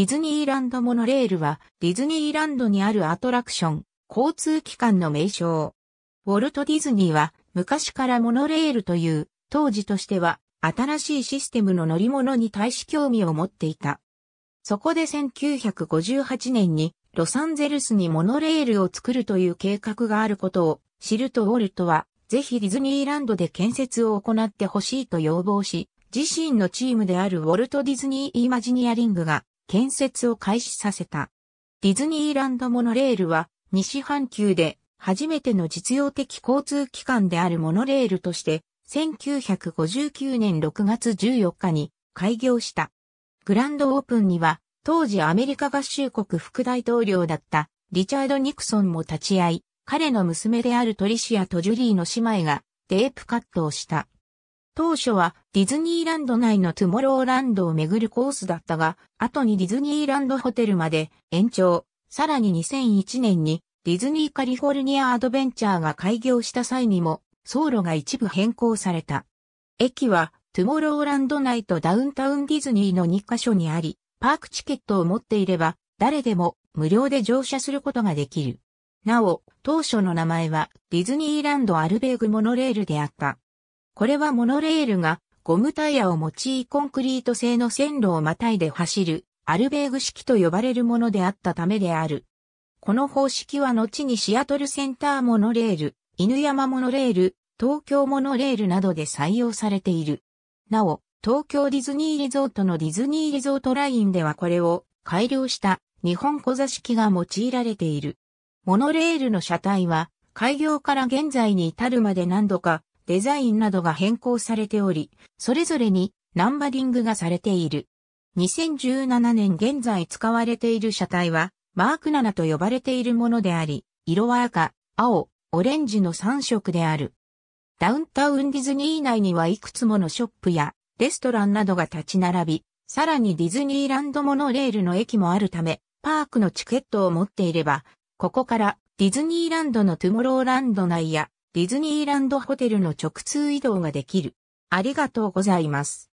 ディズニーランドモノレールは、ディズニーランドにあるアトラクション、交通機関の名称。ウォルト・ディズニーは、昔からモノレールという、当時としては、新しいシステムの乗り物に対し興味を持っていた。そこで1958年に、ロサンゼルスにモノレールを作るという計画があることを知るとウォルトは、ぜひディズニーランドで建設を行ってほしいと要望し、自身のチームであるウォルト・ディズニー・イマジニアリングが建設を開始させた。ディズニーランドモノレールは西半球で初めての実用的交通機関であるモノレールとして1959年6月14日に開業した。グランドオープンには当時アメリカ合衆国副大統領だったリチャード・ニクソンも立ち会い、彼の娘であるトリシアとジュリーの姉妹がテープカットをした。当初はディズニーランド内のトゥモローランドを巡るコースだったが、後にディズニーランドホテルまで延長、さらに2001年にディズニーカリフォルニアアドベンチャーが開業した際にも、走路が一部変更された。駅はトゥモローランド内とダウンタウンディズニーの2カ所にあり、パークチケットを持っていれば、誰でも無料で乗車することができる。なお、当初の名前はディズニーランドアルベーグモノレールであった。これはモノレールがゴムタイヤを用いコンクリート製の線路をまたいで走るアルベーグ式と呼ばれるものであったためである。この方式は後にシアトルセンターモノレール、犬山モノレール、東京モノレールなどで採用されている。なお、東京ディズニーリゾートのディズニーリゾートラインではこれを改良した日本小座式が用いられている。モノレールの車体は開業から現在に至るまで何度かデザインなどが変更されており、それぞれにナンバリングがされている。2017年現在使われている車体は、マーク7と呼ばれているものであり、色は赤、青、オレンジの3色である。ダウンタウンディズニー内にはいくつものショップやレストランなどが立ち並び、さらにディズニーランドモノレールの駅もあるため、パークのチケットを持っていれば、ここからディズニーランドのトゥモローランド内やディズニーランドホテルの直通移動ができる。ありがとうございます。